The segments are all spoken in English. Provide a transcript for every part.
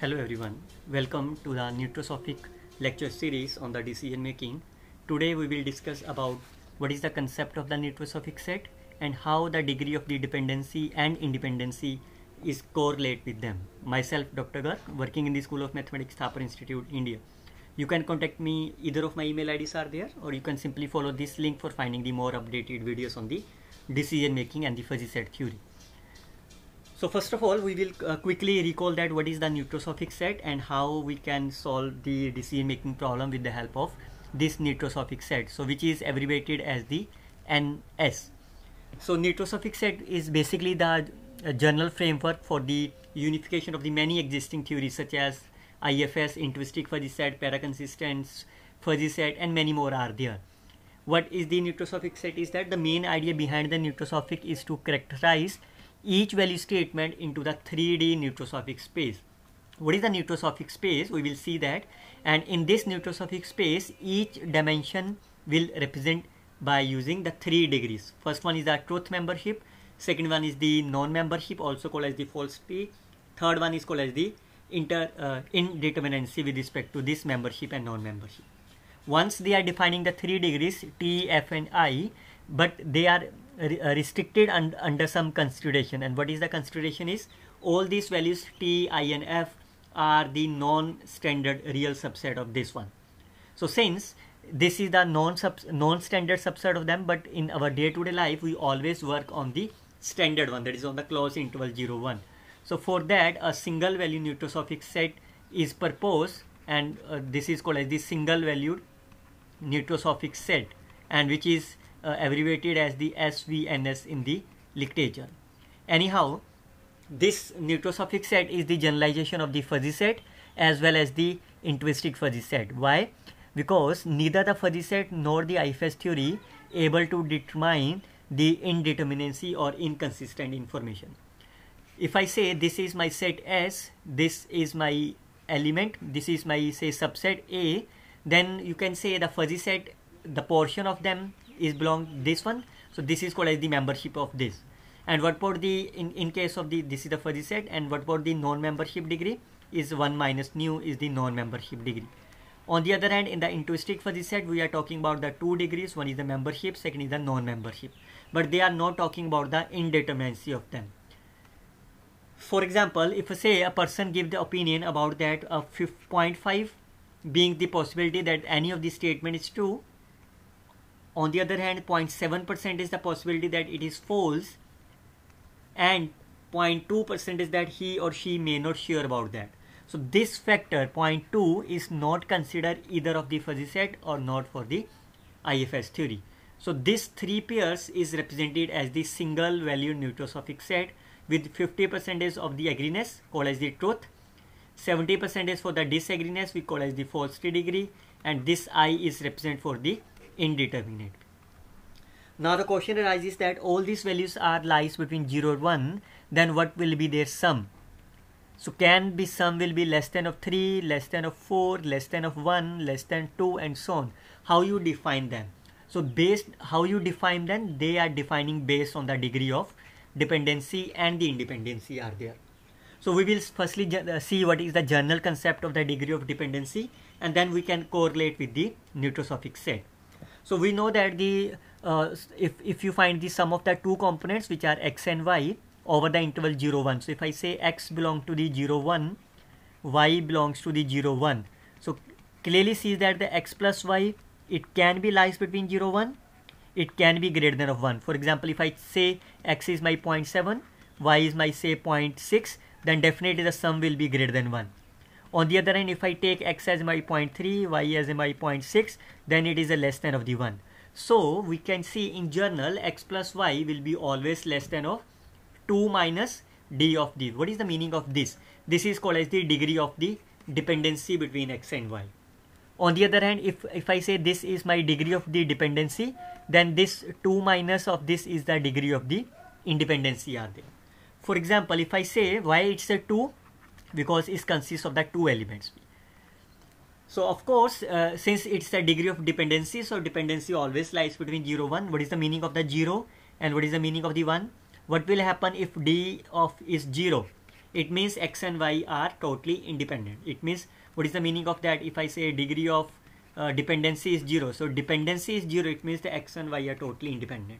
Hello everyone, welcome to the neutrosophic lecture series on the decision making. Today we will discuss about what is the concept of the neutrosophic set and how the degree of the dependency and independency is correlate with them. Myself, Dr. Garg, working in the School of Mathematics, Thapar Institute, India. You can contact me, either of my email IDs are there or you can simply follow this link for finding the more updated videos on the decision making and the fuzzy set theory. So first of all, we will uh, quickly recall that what is the nitrosophic set and how we can solve the decision making problem with the help of this nitrosophic set. So which is abbreviated as the NS. So nitrosophic set is basically the uh, general framework for the unification of the many existing theories such as IFS, intrinsic fuzzy set, paraconsistence, fuzzy set and many more are there. What is the nitrosophic set is that the main idea behind the nitrosophic is to characterize each value statement into the 3D neutrosophic space. What is the neutrosophic space? We will see that. And in this neutrosophic space, each dimension will represent by using the three degrees. First one is the truth membership. Second one is the non-membership, also called as the false P. Third one is called as the inter uh, indeterminacy with respect to this membership and non-membership. Once they are defining the three degrees T, F, and I, but they are uh, restricted un under some consideration and what is the consideration is all these values t, i and f are the non-standard real subset of this one. So since this is the non-standard non subset of them but in our day-to-day -day life we always work on the standard one that is on the closed interval 0 1. So for that a single value neutrosophic set is proposed and uh, this is called as the single valued neutrosophic set and which is uh, abbreviated as the SVNS in the literature. Anyhow, this neutrosophic set is the generalization of the fuzzy set as well as the intuitionistic fuzzy set. Why? Because neither the fuzzy set nor the IFS theory able to determine the indeterminacy or inconsistent information. If I say this is my set S, this is my element, this is my say subset A, then you can say the fuzzy set, the portion of them is belong this one so this is called as the membership of this and what about the in, in case of the this is the fuzzy set and what about the non-membership degree is 1 minus nu is the non-membership degree on the other hand in the intrinsic fuzzy set we are talking about the two degrees one is the membership second is the non-membership but they are not talking about the indeterminacy of them for example if say a person give the opinion about that a uh, 5.5 being the possibility that any of the statement is true on the other hand, 0.7% is the possibility that it is false and 0.2% is that he or she may not share about that. So this factor 0.2 is not considered either of the fuzzy set or not for the IFS theory. So this three pairs is represented as the single value neutrosophic set with 50% is of the agreeance called as the truth. 70% is for the disagreeance we call as the falsity degree and this I is represent for the indeterminate. Now the question arises that all these values are lies between 0 and 1, then what will be their sum? So can be sum will be less than of 3, less than of 4, less than of 1, less than 2 and so on. How you define them? So based how you define them, they are defining based on the degree of dependency and the independency are there. So we will firstly uh, see what is the general concept of the degree of dependency and then we can correlate with the neutrosophic set. So we know that the uh, if, if you find the sum of the two components which are x and y over the interval 0 1. So if I say x belongs to the 0 1, y belongs to the 0 1. So clearly see that the x plus y it can be lies between 0 1 it can be greater than of 1 for example if i say x is my 0.7 y is my say 0.6 then definitely the sum will be greater than 1 on the other hand, if I take x as my 0.3, y as my 0.6, then it is a less than of the 1. So we can see in general, x plus y will be always less than of 2 minus d of d. What is the meaning of this? This is called as the degree of the dependency between x and y. On the other hand, if, if I say this is my degree of the dependency, then this 2 minus of this is the degree of the independency are there. For example, if I say y it's a 2, because it consists of the two elements. So of course, uh, since it's a degree of dependency, so dependency always lies between 0, 1. What is the meaning of the 0 and what is the meaning of the 1? What will happen if d of is 0? It means x and y are totally independent. It means what is the meaning of that if I say degree of uh, dependency is 0. So dependency is 0, it means the x and y are totally independent.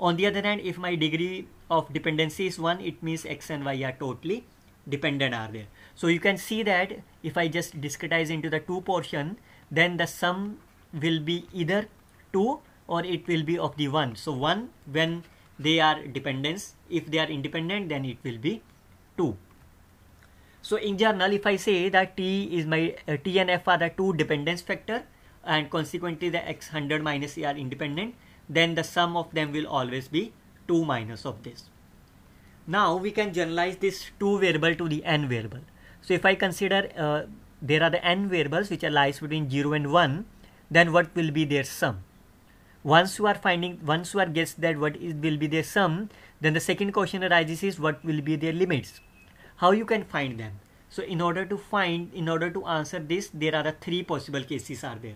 On the other hand, if my degree of dependency is 1, it means x and y are totally dependent are there. So you can see that if I just discretize into the two portion, then the sum will be either 2 or it will be of the 1. So 1 when they are dependents, if they are independent then it will be 2. So in general if I say that T is my uh, T and F are the two dependence factor and consequently the X 100 minus E are independent then the sum of them will always be 2 minus of this. Now we can generalize this two variable to the n variable. So if I consider uh, there are the n variables which are lies between 0 and 1, then what will be their sum? Once you are finding, once you are guessed that what is, will be their sum, then the second question arises is what will be their limits? How you can find them? So in order to find, in order to answer this, there are the three possible cases are there.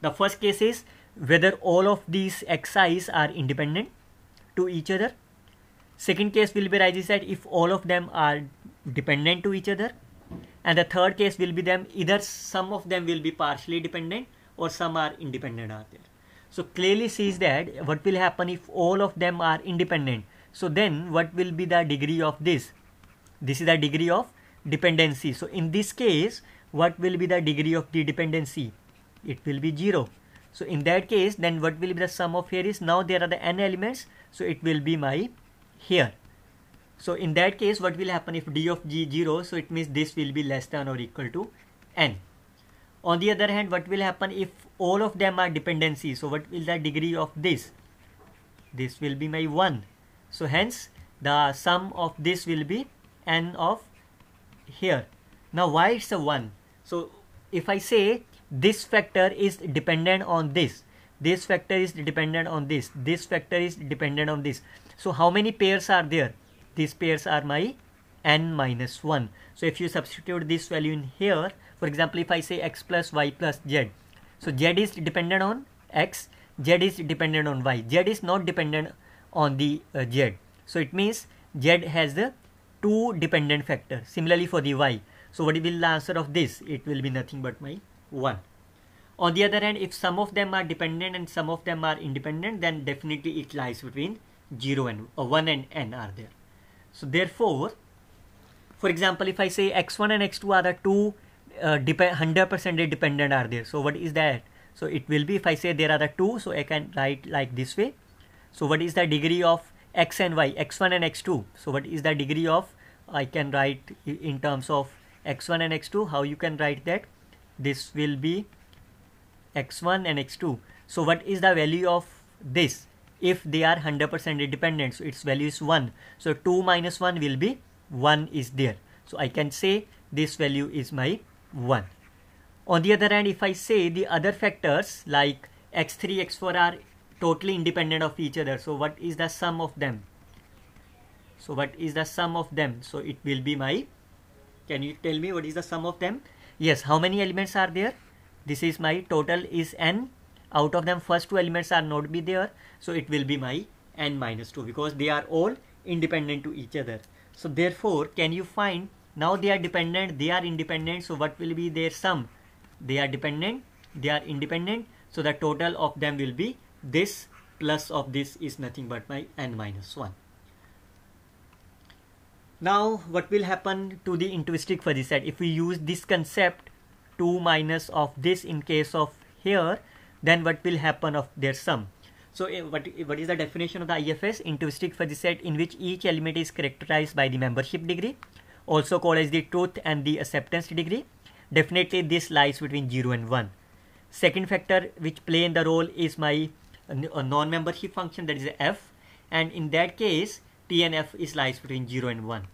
The first case is whether all of these xi's are independent to each other Second case will be rises said if all of them are dependent to each other. And the third case will be them either some of them will be partially dependent or some are independent are there. So clearly sees that what will happen if all of them are independent. So then what will be the degree of this? This is the degree of dependency. So in this case, what will be the degree of the dependency? It will be 0. So in that case, then what will be the sum of here is now there are the n elements. So it will be my here so in that case what will happen if d of g 0 so it means this will be less than or equal to n on the other hand what will happen if all of them are dependencies so what will the degree of this this will be my 1 so hence the sum of this will be n of here now why it's a 1 so if i say this factor is dependent on this this factor is dependent on this this factor is dependent on this so how many pairs are there? These pairs are my n minus 1. So if you substitute this value in here, for example, if I say x plus y plus z, so z is dependent on x, z is dependent on y, z is not dependent on the uh, z. So it means z has the two dependent factor. Similarly for the y. So what will be the answer of this? It will be nothing but my 1. On the other hand, if some of them are dependent and some of them are independent, then definitely it lies between 0 and uh, 1 and n are there. So therefore, for example, if I say x1 and x2 are the two 100% uh, dependent are there. So what is that? So it will be if I say there are the two, so I can write like this way. So what is the degree of x and y, x1 and x2? So what is the degree of, I can write in terms of x1 and x2, how you can write that? This will be x1 and x2. So what is the value of this? if they are 100% independent so its value is 1 so 2 minus 1 will be 1 is there so i can say this value is my 1 on the other hand if i say the other factors like x3 x4 are totally independent of each other so what is the sum of them so what is the sum of them so it will be my can you tell me what is the sum of them yes how many elements are there this is my total is n out of them first two elements are not be there so it will be my n minus 2 because they are all independent to each other so therefore can you find now they are dependent they are independent so what will be their sum they are dependent they are independent so the total of them will be this plus of this is nothing but my n minus 1 now what will happen to the intuistic fuzzy set if we use this concept 2 minus of this in case of here then what will happen of their sum? So eh, what, what is the definition of the IFS? Intrinsic fuzzy set in which each element is characterized by the membership degree, also called as the truth and the acceptance degree. Definitely this lies between 0 and 1. Second factor which play in the role is my uh, uh, non-membership function that is f and in that case t and f is lies between 0 and 1.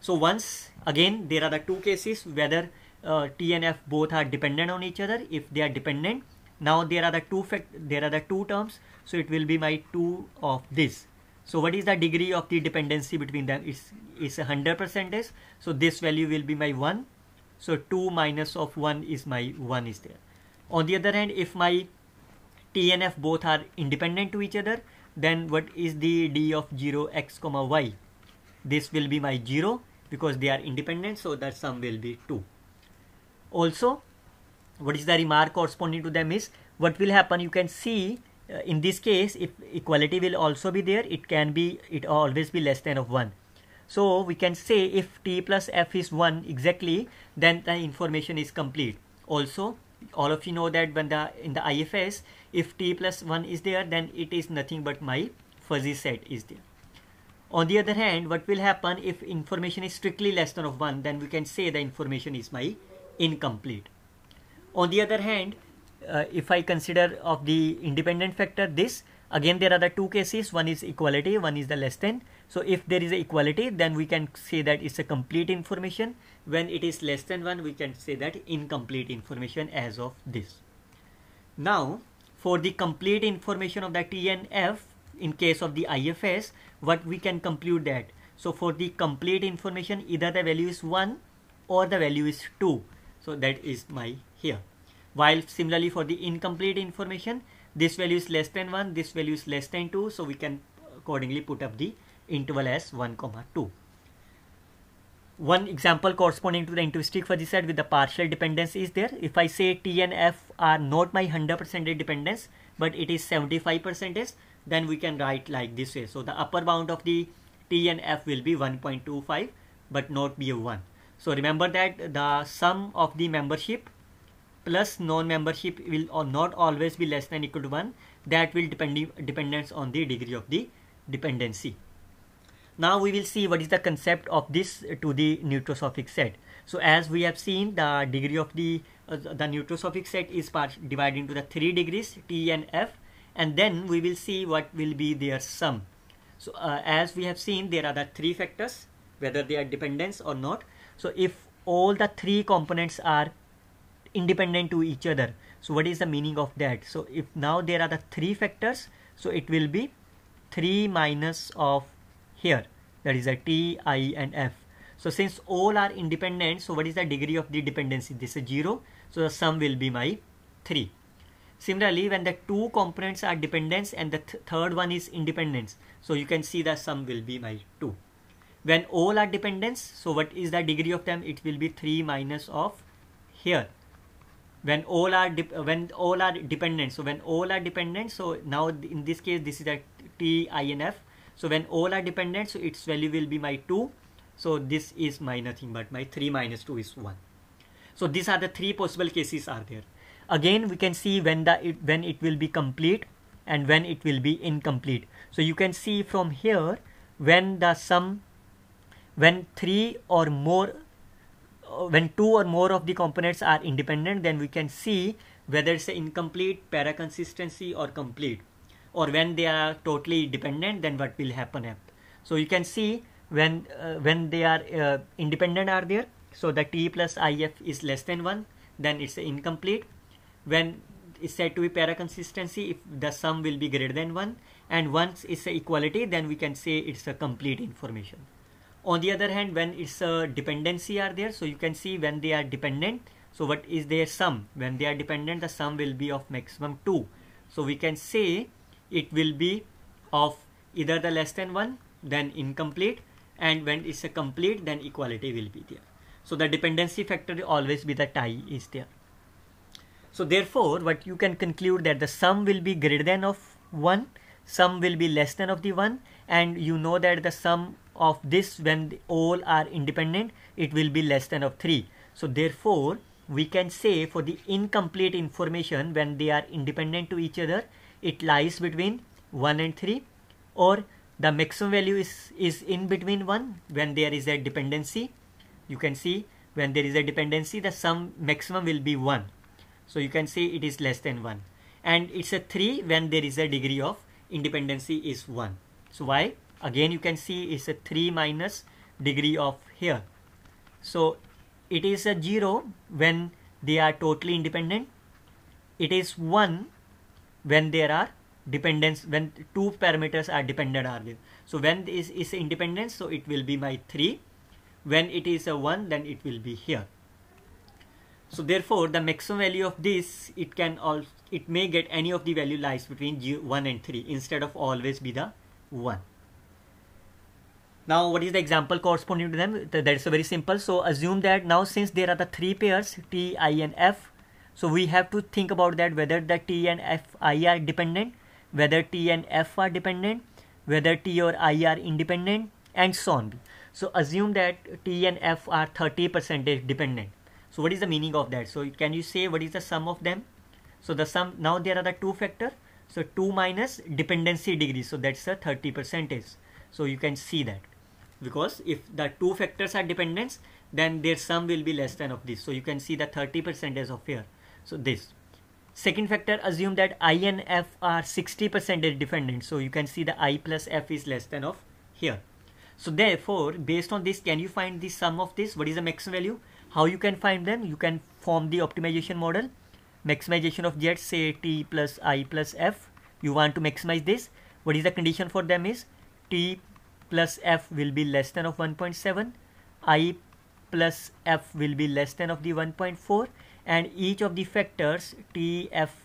So once again there are the two cases whether uh, t and f both are dependent on each other. If they are dependent now there are the two there are the two terms so it will be my two of this so what is the degree of the dependency between them it's 100 percent is so this value will be my 1 so 2 minus of 1 is my 1 is there on the other hand if my t and f both are independent to each other then what is the d of 0 x comma y this will be my 0 because they are independent so that sum will be 2 also what is the remark corresponding to them is what will happen you can see uh, in this case if equality will also be there it can be it always be less than of 1 so we can say if t plus f is 1 exactly then the information is complete also all of you know that when the in the ifs if t plus 1 is there then it is nothing but my fuzzy set is there on the other hand what will happen if information is strictly less than of 1 then we can say the information is my incomplete on the other hand, uh, if I consider of the independent factor this, again there are the two cases, one is equality, one is the less than. So if there is equality, then we can say that it's a complete information. When it is less than 1, we can say that incomplete information as of this. Now, for the complete information of the TNF in case of the IFS, what we can conclude that. So for the complete information, either the value is 1 or the value is 2. So that is my here while similarly for the incomplete information this value is less than 1 this value is less than 2 so we can accordingly put up the interval as 1 comma 2 one example corresponding to the intuistic fuzzy set with the partial dependence is there if i say t and f are not my 100 percent dependence but it is 75 percent then we can write like this way so the upper bound of the t and f will be 1.25 but not be a 1 so remember that the sum of the membership plus non-membership will or not always be less than equal to 1 that will depend dependence on the degree of the dependency. Now we will see what is the concept of this to the neutrosophic set. So as we have seen the degree of the uh, the neutrosophic set is part divided into the three degrees T and F and then we will see what will be their sum. So uh, as we have seen there are the three factors whether they are dependence or not. So if all the three components are independent to each other so what is the meaning of that so if now there are the three factors so it will be 3 minus of here that is a t i and f so since all are independent so what is the degree of the dependency this is 0 so the sum will be my 3 similarly when the two components are dependents and the th third one is independence so you can see the sum will be my 2 when all are dependents so what is the degree of them it will be 3 minus of here when all are when all are dependent so when all are dependent so now in this case this is a tinf so when all are dependent so its value will be my 2 so this is my nothing but my 3 minus 2 is 1 so these are the three possible cases are there again we can see when the it, when it will be complete and when it will be incomplete so you can see from here when the sum when three or more when two or more of the components are independent then we can see whether it's incomplete para consistency or complete or when they are totally dependent then what will happen so you can see when uh, when they are uh, independent are there so the t plus if is less than 1 then it's incomplete When it's said to be para consistency if the sum will be greater than 1 and once it's a equality then we can say it's a complete information on the other hand when it's a dependency are there so you can see when they are dependent so what is their sum when they are dependent the sum will be of maximum 2 so we can say it will be of either the less than 1 then incomplete and when it's a complete then equality will be there so the dependency factor will always be the tie is there so therefore what you can conclude that the sum will be greater than of 1 sum will be less than of the 1 and you know that the sum of this when all are independent it will be less than of 3 so therefore we can say for the incomplete information when they are independent to each other it lies between 1 and 3 or the maximum value is is in between 1 when there is a dependency you can see when there is a dependency the sum maximum will be 1 so you can say it is less than 1 and it's a 3 when there is a degree of independency is 1 so why again you can see is a 3 minus degree of here so it is a 0 when they are totally independent it is 1 when there are dependence when two parameters are dependent are there so when this is independence so it will be my 3 when it is a 1 then it will be here so therefore the maximum value of this it can all it may get any of the value lies between 1 and 3 instead of always be the 1 now, what is the example corresponding to them? That is very simple. So, assume that now since there are the three pairs T, I and F, so we have to think about that whether the T and F, I are dependent, whether T and F are dependent, whether T or I are independent and so on. So, assume that T and F are 30 percent dependent. So, what is the meaning of that? So, can you say what is the sum of them? So, the sum, now there are the two factor. So, 2 minus dependency degree. So, that's the 30 is. So, you can see that because if the two factors are dependent, then their sum will be less than of this so you can see the 30 percent is of here so this second factor assume that i and f are 60 percent dependent so you can see the i plus f is less than of here so therefore based on this can you find the sum of this what is the maximum value how you can find them you can form the optimization model maximization of z say t plus i plus f you want to maximize this what is the condition for them is t plus f will be less than of 1.7 i plus f will be less than of the 1.4 and each of the factors t f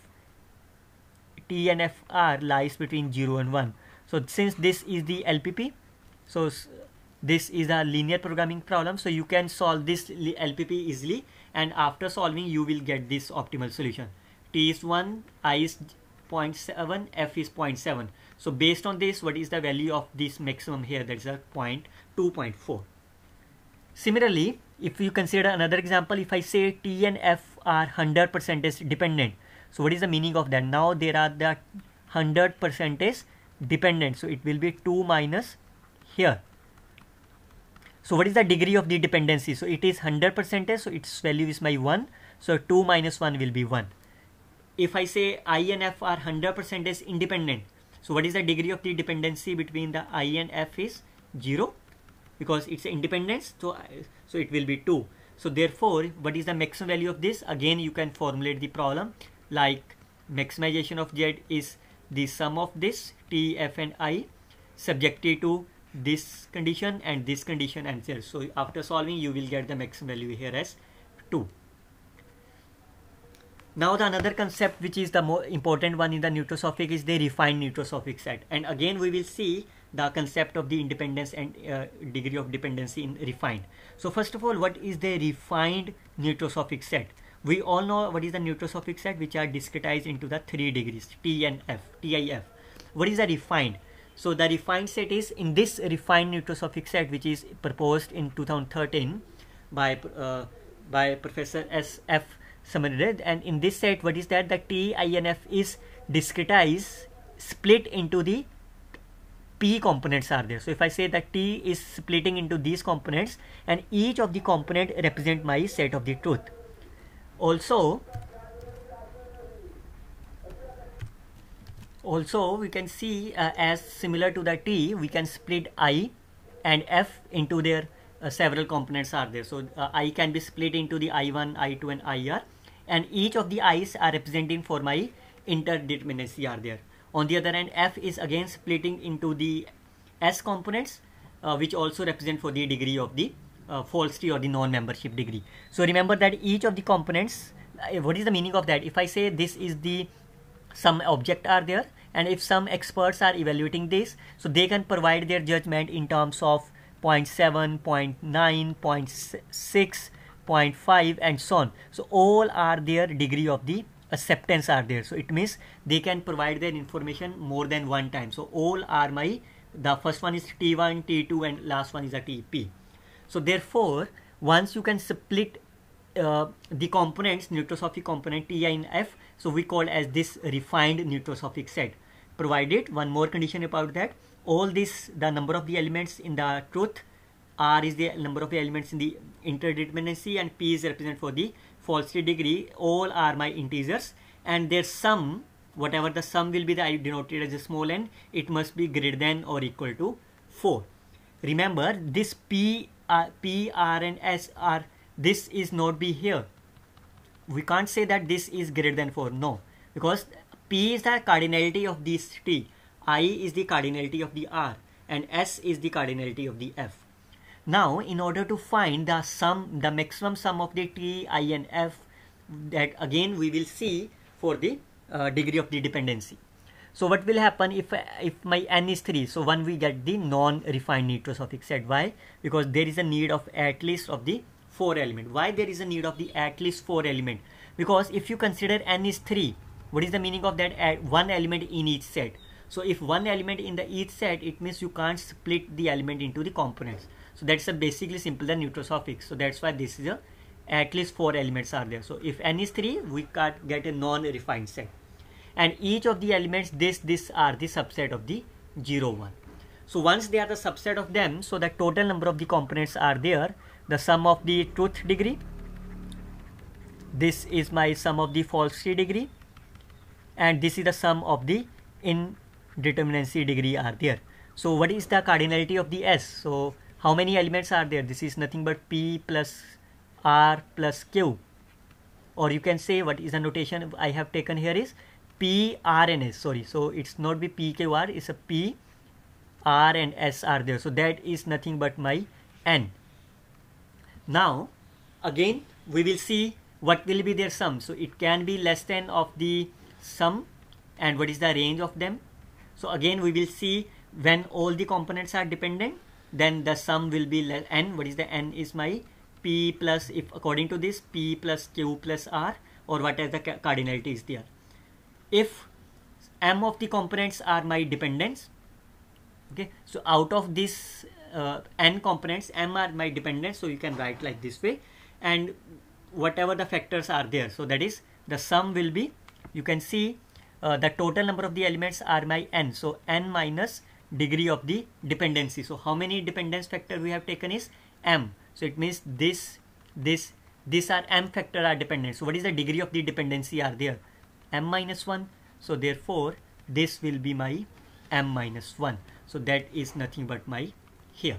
t and f r lies between 0 and 1 so since this is the lpp so this is a linear programming problem so you can solve this lpp easily and after solving you will get this optimal solution t is 1 i is 0.7 f is 0.7 so based on this, what is the value of this maximum here? That is a 0.2.4. Similarly, if you consider another example, if I say T and F are 100% dependent, so what is the meaning of that? Now there are the 100% dependent, so it will be 2 minus here. So what is the degree of the dependency? So it is 100%, so its value is my 1. So 2 minus 1 will be 1. If I say I and F are 100% independent, so what is the degree of the dependency between the I and F is 0 because it's independence. So, so it will be 2. So therefore, what is the maximum value of this? Again, you can formulate the problem like maximization of Z is the sum of this T, F and I subjected to this condition and this condition and So after solving, you will get the maximum value here as 2. Now the another concept which is the more important one in the neutrosophic is the refined neutrosophic set and again we will see the concept of the independence and uh, degree of dependency in refined. So first of all what is the refined neutrosophic set? We all know what is the neutrosophic set which are discretized into the three degrees T and F, TIF. What is the refined? So the refined set is in this refined neutrosophic set which is proposed in 2013 by, uh, by Professor S. F summarized and in this set what is that the TINF is discretized split into the P components are there. So if I say that T is splitting into these components and each of the component represent my set of the truth. Also, also we can see uh, as similar to the T, we can split I and F into their uh, several components are there. So uh, I can be split into the I1, I2 and IR and each of the i's are representing for my interdeterminacy are there on the other hand f is again splitting into the s components uh, which also represent for the degree of the uh, falsity or the non-membership degree so remember that each of the components uh, what is the meaning of that if i say this is the some object are there and if some experts are evaluating this so they can provide their judgment in terms of 0 0.7 0 0.9 0 0.6 0.5 and so on. So all are their degree of the acceptance are there. So it means they can provide their information more than one time. So all are my, the first one is T1, T2 and last one is a TP. So therefore, once you can split uh, the components, neutrosophic component Ti and F, so we call as this refined neutrosophic set. Provided one more condition about that, all this, the number of the elements in the truth R is the number of elements in the interdependency, and P is represent for the falsity degree. All are my integers and their sum, whatever the sum will be the I denoted as a small n, it must be greater than or equal to 4. Remember this P, uh, P R and S are, this is not be here. We can't say that this is greater than 4, no. Because P is the cardinality of this T, I is the cardinality of the R and S is the cardinality of the F. Now, in order to find the sum, the maximum sum of the T, I and F, that again we will see for the uh, degree of the dependency. So what will happen if if my n is 3? So when we get the non-refined need to suffix set. Why? Because there is a need of at least of the 4 element. Why there is a need of the at least 4 element? Because if you consider n is 3, what is the meaning of that one element in each set? So if one element in the each set, it means you can't split the element into the components. So that's a basically simpler neutrosophic. So that's why this is a at least four elements are there. So if n is three, we can't get a non-refined set. And each of the elements, this, this are the subset of the zero one. So once they are the subset of them, so the total number of the components are there. The sum of the truth degree. This is my sum of the falsity degree. And this is the sum of the indeterminacy degree are there. So what is the cardinality of the S? So how many elements are there this is nothing but p plus r plus q or you can say what is the notation I have taken here is P R and S sorry so it's not be P Q R it's a P R and S are there so that is nothing but my N now again we will see what will be their sum so it can be less than of the sum and what is the range of them so again we will see when all the components are dependent then the sum will be less n what is the n is my p plus if according to this p plus q plus r or what is the cardinality is there if m of the components are my dependents okay so out of this uh, n components m are my dependents so you can write like this way and whatever the factors are there so that is the sum will be you can see uh, the total number of the elements are my n so n minus degree of the dependency. So how many dependence factor we have taken is m. So it means this, this, these are m factor are dependent. So what is the degree of the dependency are there? m minus 1. So therefore this will be my m minus 1. So that is nothing but my here.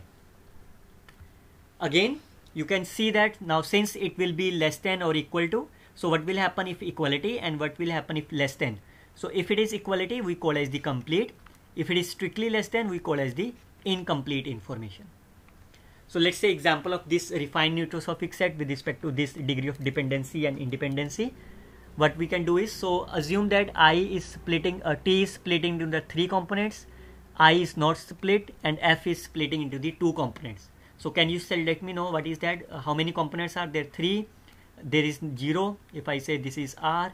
Again you can see that now since it will be less than or equal to so what will happen if equality and what will happen if less than so if it is equality we call as the complete if it is strictly less than, we call as the incomplete information. So let's say example of this refined neutrosophic set with respect to this degree of dependency and independency. What we can do is, so assume that I is splitting, uh, T is splitting into the three components, I is not split and F is splitting into the two components. So can you say, let me know what is that, uh, how many components are there, three, there is zero, if I say this is R,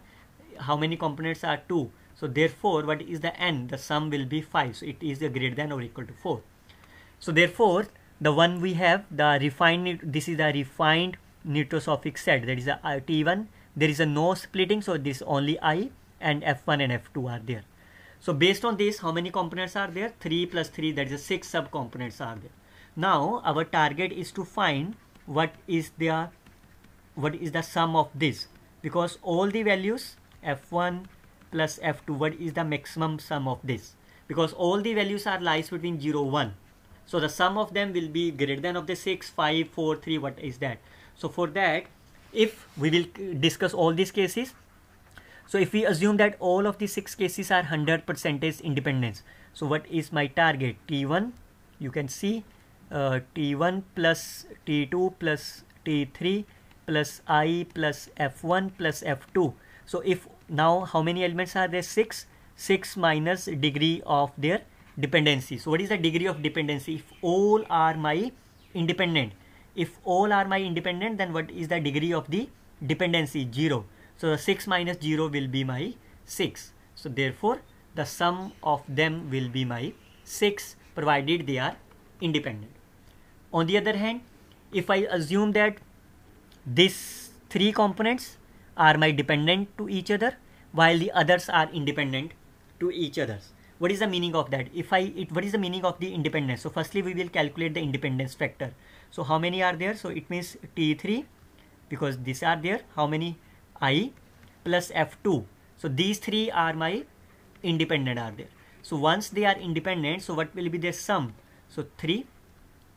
how many components are two, so therefore, what is the n? The sum will be 5. So it is greater than or equal to 4. So therefore, the one we have, the refined, this is the refined nitrosophic set. That is the uh, T1. There is a no splitting. So this only I and F1 and F2 are there. So based on this, how many components are there? 3 plus 3, that is 6 subcomponents are there. Now our target is to find what is the what is the sum of this because all the values f1 plus f2 what is the maximum sum of this because all the values are lies between 0 1 so the sum of them will be greater than of the 6 5 4 3 what is that so for that if we will discuss all these cases so if we assume that all of the six cases are 100 percentage independence so what is my target t1 you can see uh, t1 plus t2 plus t3 plus i plus f1 plus f2 so if now how many elements are there? 6, 6 minus degree of their dependency. So what is the degree of dependency? If all are my independent, if all are my independent, then what is the degree of the dependency? 0. So the 6 minus 0 will be my 6. So therefore the sum of them will be my 6 provided they are independent. On the other hand, if I assume that these three components are my dependent to each other while the others are independent to each others what is the meaning of that if i it what is the meaning of the independence so firstly we will calculate the independence factor so how many are there so it means t3 because these are there how many i plus f2 so these three are my independent are there so once they are independent so what will be their sum so 3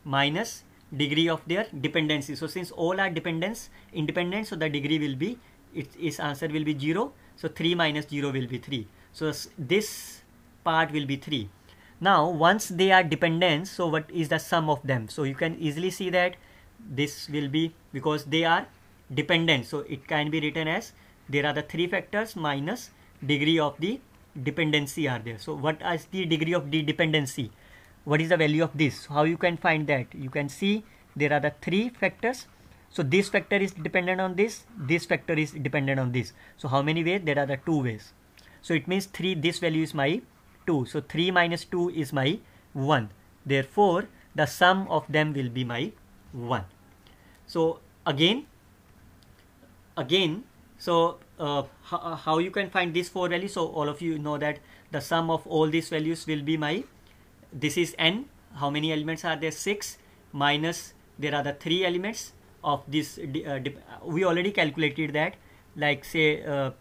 minus degree of their dependency so since all are dependence, independent so the degree will be its, its answer will be 0 so 3 minus 0 will be 3 so this part will be 3 now once they are dependents so what is the sum of them so you can easily see that this will be because they are dependent so it can be written as there are the three factors minus degree of the dependency are there so what is the degree of the dependency what is the value of this how you can find that you can see there are the three factors so this factor is dependent on this, this factor is dependent on this. So how many ways? There are the two ways. So it means 3, this value is my 2. So 3 minus 2 is my 1. Therefore, the sum of them will be my 1. So again, again, so uh, uh how you can find these four values? So all of you know that the sum of all these values will be my, this is n, how many elements are there? 6 minus, there are the 3 elements of this uh, uh, we already calculated that like say uh,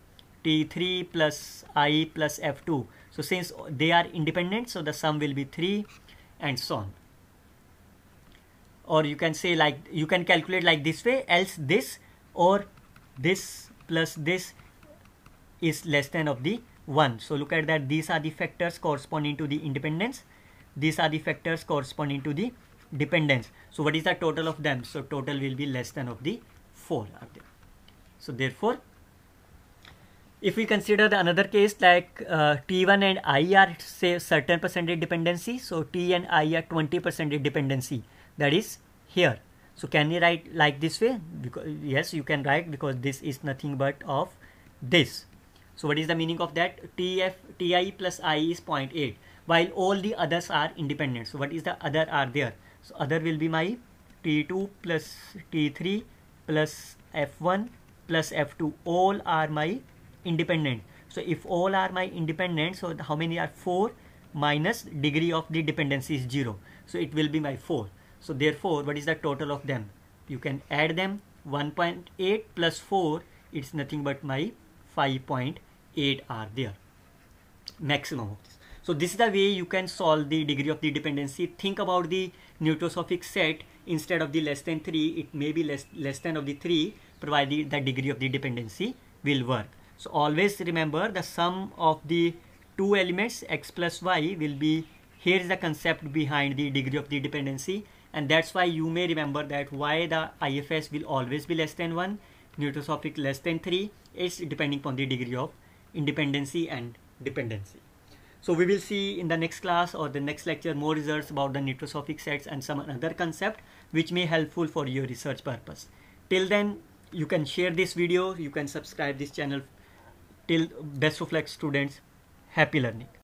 t3 plus i plus f2 so since they are independent so the sum will be 3 and so on or you can say like you can calculate like this way else this or this plus this is less than of the 1 so look at that these are the factors corresponding to the independence these are the factors corresponding to the dependence. So what is the total of them? So total will be less than of the 4 are there. So therefore, if we consider the another case like uh, T1 and I are say certain percentage dependency. So T and I are 20 percentage dependency that is here. So can we write like this way? Because yes, you can write because this is nothing but of this. So what is the meaning of that? TF, TI plus I is 0.8 while all the others are independent. So what is the other are there? So other will be my T2 plus T3 plus F1 plus F2. All are my independent. So if all are my independent, so how many are 4 minus degree of the dependency is 0. So it will be my 4. So therefore, what is the total of them? You can add them 1.8 plus 4, it's nothing but my 5.8 are there. Maximum so this is the way you can solve the degree of the dependency. Think about the neutrosophic set instead of the less than 3, it may be less, less than of the 3 provided the degree of the dependency will work. So always remember the sum of the two elements x plus y will be here is the concept behind the degree of the dependency and that's why you may remember that why the IFS will always be less than 1, neutrosophic less than 3 is depending upon the degree of independency and dependency. So we will see in the next class or the next lecture more results about the nitrosophic sets and some other concept which may helpful for your research purpose. Till then, you can share this video, you can subscribe this channel. Till best of luck students, happy learning.